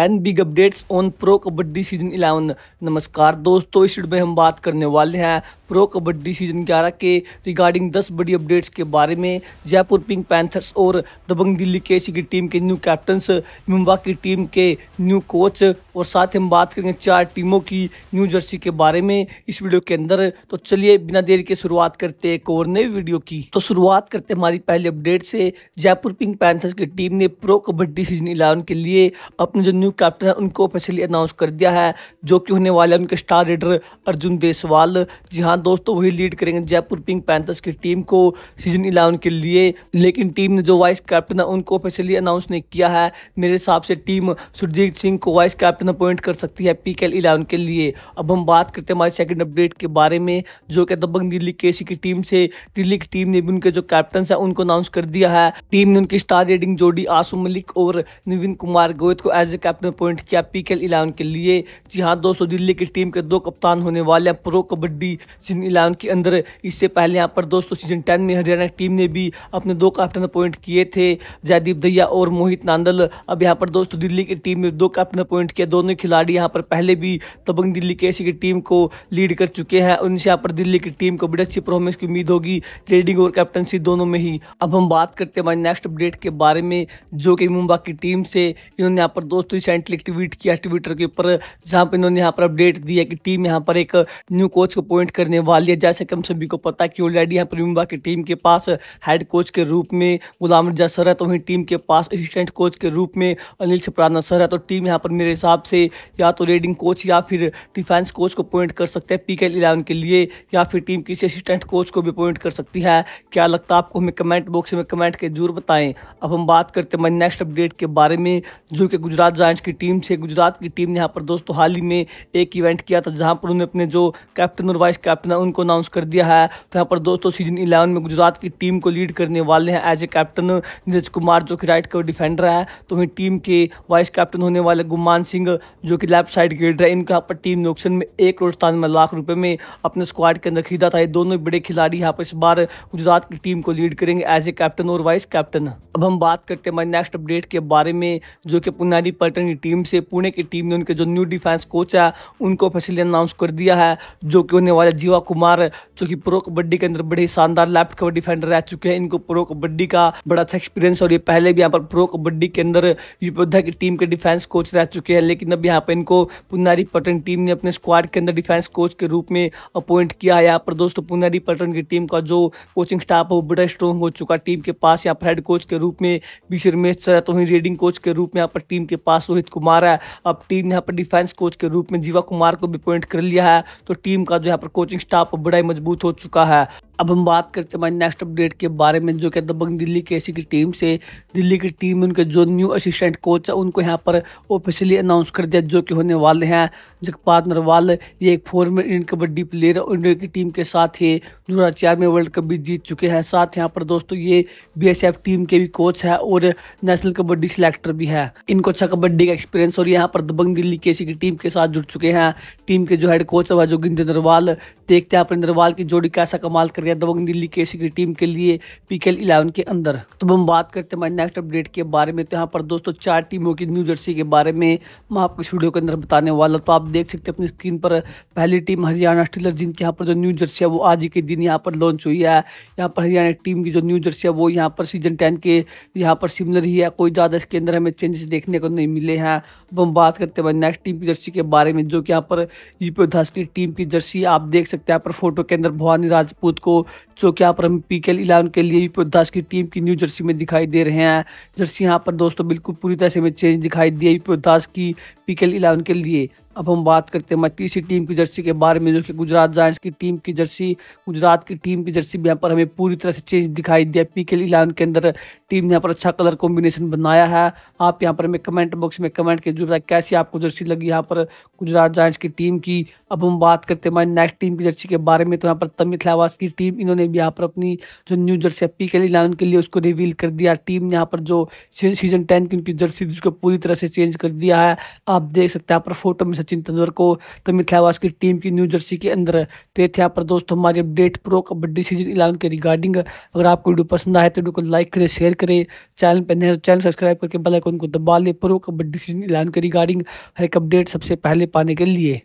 ten big updates on pro kabaddi season eleven नमस्कार दोस्तों इस वीडियो में हम बात करने वाले हैं प्रो कबड्डी सीजन ग्यारह के रिगार्डिंग दस बड़ी अपडेट्स के बारे में जयपुर पिंक पैंथर्स और दबंग दिल्ली के की टीम के न्यू कैप्टन्स मुंबा की टीम के न्यू कोच और साथ हम बात करेंगे चार टीमों की न्यू जर्सी के बारे में इस वीडियो के अंदर तो चलिए बिना देर के शुरुआत करते एक और नई वीडियो की तो शुरुआत करते हमारी पहली अपडेट से जयपुर पिंक पैंथर्स की टीम ने प्रो कबड्डी सीजन इलेवन के लिए अपने जो न्यू कैप्टन है उनको ऑफिशियली अनाउंस कर दिया है जो कि होने वाले उनके स्टार रेडर अर्जुन देसवाल जी हाँ, हाँ दोस्तों वही लीड करेंगे जयपुर पिंक पैंथर्स की टीम को सीजन इलेवन के लिए लेकिन टीम ने जो वाइस कैप्टन है उनको ऑफिशियली अनाउंस नहीं किया है मेरे हिसाब से टीम सुरजीत सिंह को वाइस कैप्टन अपॉइंट कर सकती है पी के इलेवन के लिए अब हम बात करते हैं हमारे सेकेंड अपडेट के बारे में जो कि दबंग दिल्ली के की टीम से दिल्ली की टीम ने भी उनके जो कैप्टन है उनको अनाउंस कर दिया है टीम ने उनकी स्टार रेडिंग जोड़ी आसू मलिक और नवीन कुमार गोयत को एज ए कैप्टन अपॉइंट किया पी के इलेवन के लिए जी हाँ दोस्तों दिल्ली की टीम के दो कप्तान होने वाले हैं प्रो कबड्डी सीजन इलेवन के अंदर इससे पहले यहाँ पर दोस्तों सीजन टेन में हरियाणा टीम ने भी अपने दो कैप्टन अपॉइंट किए थे जयदीप दैया और मोहित नांदल अब यहाँ पर दोस्तों दिल्ली की टीम ने दो कैप्टन अपॉइंट किए दोनों खिलाड़ी यहाँ पर पहले भी तबंग दिल्ली के एसी की टीम को लीड कर चुके हैं और उनसे यहाँ पर दिल्ली की टीम को बड़ी अच्छी परफॉर्मेंस की उम्मीद होगी ट्रेडिंग और कैप्टनशिप दोनों में ही अब हम बात करते हैं नेक्स्ट अपडेट के बारे में जो कि मुंबई की टीम से इन्होंने यहाँ पर दोस्तों रिसेंटली ट्वीट किया ट्विटर के ऊपर जहाँ पर इन्होंने यहाँ पर अपडेट दी है कि टीम यहाँ पर एक न्यू कोच को अपॉइंट करने वाली है जैसे कि हम सभी को पता है कि ऑलरेडी यहाँ पर मुंबा की टीम के पास हेड कोच के रूप में गुलाम रजा सर है तो वहीं टीम के पास असिस्टेंट कोच के रूप में अनिल छपराना सर है तो टीम यहाँ पर मेरे हिसाब से या तो रेडिंग कोच या फिर डिफेंस कोच को अपॉइंट कर सकते हैं पी के इलेवन के लिए या फिर टीम किसी असिस्टेंट कोच को भी अपॉइंट कर सकती है क्या लगता है आपको हमें कमेंट बॉक्स में कमेंट के जरूर बताएं अब हम बात करते हैं नेक्स्ट अपडेट के बारे में जो कि गुजरात जायंट्स की टीम से गुजरात की टीम ने यहाँ पर दोस्तों हाल ही में एक इवेंट किया था जहाँ पर उन्होंने अपने जो कैप्टन और वाइस कैप्टन अपना उनको अनाउंस कर दिया है तो यहाँ पर दोस्तों सीजन इलेवन में गुजरात की टीम को लीड करने वाले हैं as a captain Neeraj Kumar जो कि राइट का डिफेंडर है तो वहीं टीम के वाइस कैप्टन होने वाले गुमान सिंह जो कि लेफ्ट साइड गेडर है इनको यहाँ पर टीम ने ऑप्शन में एक करोड़ सतानवे लाख रुपये में अपने स्क्वाड के अंदर खरीदा था ये दोनों बड़े खिलाड़ी यहाँ पर इस बार गुजरात की टीम को लीड करेंगे एज ए कैप्टन और वाइस कैप्टन अब हम बात करते हैं हमारे नेक्स्ट अपडेट के बारे में जो कि पुनारी पलटन की टीम से पुणे की टीम ने उनके जो न्यू डिफेंस कोच है उनको फैसले अनाउंस कर दिया है जो कि होने वाला जीवन शिवा कुमार जो कि प्रो कबड्डी के अंदर बड़े शानदार लेफ्ट कवर डिफेंडर रह चुके हैं इनको प्रो कबड्डी का बड़ा अच्छा एक्सपीरियंस और ये पहले भी यहाँ पर प्रो कबड्डी के अंदर युद्धोद्धा की टीम के डिफेंस कोच रह चुके हैं लेकिन अब यहाँ पर इनको पुनारी पटन टीम ने अपने स्क्वाड के अंदर डिफेंस कोच के रूप में अपॉइंट किया है यहाँ पर दोस्तों पुनारी पटन की टीम का जो कोचिंग स्टाफ है वो बड़ा स्ट्रॉन्ग हो चुका टीम के पास यहाँ पर हेड कोच के रूप में बी रमेश सर है तो वहीं रीडिंग कोच के रूप में यहाँ पर टीम के पास रोहित कुमार है अब टीम ने यहाँ पर डिफेंस कोच के रूप में जीवा कुमार को भी अपॉइंट कर लिया है तो टीम का जो यहाँ पर कोचिंग स्टाफ बड़ा ही मजबूत हो चुका है अब हम बात करते हैं हमारे नेक्स्ट अपडेट के बारे में जो कि दबंग दिल्ली के की टीम से दिल्ली की टीम में उनके जो न्यू असिस्टेंट कोच है उनको यहाँ पर ऑफिशियली अनाउंस कर दिया जो कि होने वाले हैं जगपात नरवाल ये एक फॉर्मर इंडियन कबड्डी प्लेयर है इंडिया की टीम के साथ ही दो हज़ार चार में वर्ल्ड कप भी जीत चुके हैं साथ यहाँ पर दोस्तों ये बी टीम के भी कोच है और नेशनल कबड्डी सिलेक्टर भी है इनको अच्छा कबड्डी का एक्सपीरियंस और यहाँ पर दबंग दिल्ली के की टीम के साथ जुड़ चुके हैं टीम के जो हेड कोच है जो जोगिंदर नरवाल देखते हैं अपने नरवाल की जोड़ी कैसा कमाल कर गया दबंग दिल्ली केसी की टीम के लिए पीकेएल इलेवन के अंदर तो हम बात करते हैं नेक्स्ट अपडेट के बारे में तो यहाँ पर दोस्तों चार टीमों की न्यू जर्सी के बारे में मैं आपको स्टूडियो के अंदर बताने वाला तो आप देख सकते हैं अपनी स्क्रीन पर पहली टीम हरियाणा स्टीलर जिनके यहाँ पर जो न्यू जर्सी है वो आज के दिन यहाँ पर लॉन्च हुई है यहाँ पर हरियाणा टीम की जो न्यू जर्सी है वो यहाँ पर सीजन टेन के यहाँ पर सिमिलर ही है कोई ज़्यादा इसके अंदर हमें चेंजेस देखने को नहीं मिले हैं अब हम बात करते हैं नेक्स्ट टीम की जर्सी के बारे में जो कि यहाँ पर यूपी धास की टीम की जर्सी आप देख सकते हैं यहाँ पर फोटो के अंदर भवानी राजपूत को जो कि यहाँ पर हम पी के के लिए दास की टीम की न्यू जर्सी में दिखाई दे रहे हैं जर्सी यहाँ पर दोस्तों बिल्कुल पूरी तरह से हमें चेंज दिखाई दी दास की पी के इलेवन के लिए अब हम बात करते हैं तीसरी टीम की जर्सी के बारे में जो कि गुजरात जायंट्स की टीम की जर्सी गुजरात की टीम की जर्सी यहाँ पर हमें पूरी तरह से चेंज दिखाई दिया पी के इलेवन के अंदर टीम ने यहाँ पर अच्छा कलर कॉम्बिनेशन बनाया है आप यहाँ पर हमें कमेंट बॉक्स में कमेंट के जरूर कैसी आपको जर्सी लगी यहाँ पर गुजरात जायंट्स की टीम की अब हम बात करते हैं हमारी नेक्स्ट टीम की जर्सी के बारे में तो यहाँ पर तमिल लवास की टीम इन्होंने भी यहाँ पर अपनी जो न्यू जर्सी है पी के इलेवन के लिए उसको रिवील कर दिया टीम ने यहाँ पर जो सीजन टेन की उनकी जर्सी थी उसको पूरी तरह से चेंज कर दिया है आप देख सकते हैं यहाँ पर फोटो में सचिन तेंदुलकर को तो मिथिलावास की टीम की न्यू जर्सी के अंदर तो ये थे यहाँ पर दोस्तों हमारी update pro kabaddi season eleven के रिगार्डिंग अगर आपको वीडियो पसंद आए तो वीडियो को लाइक करें शेयर करें चैनल पर नए तो चैनल सब्सक्राइब करके बेल आइकन को दबा लें प्रो कबड्डी सीजन इलेवन के रिगार्डिंग हर एक अपडेट सबसे पहले पाने के लिए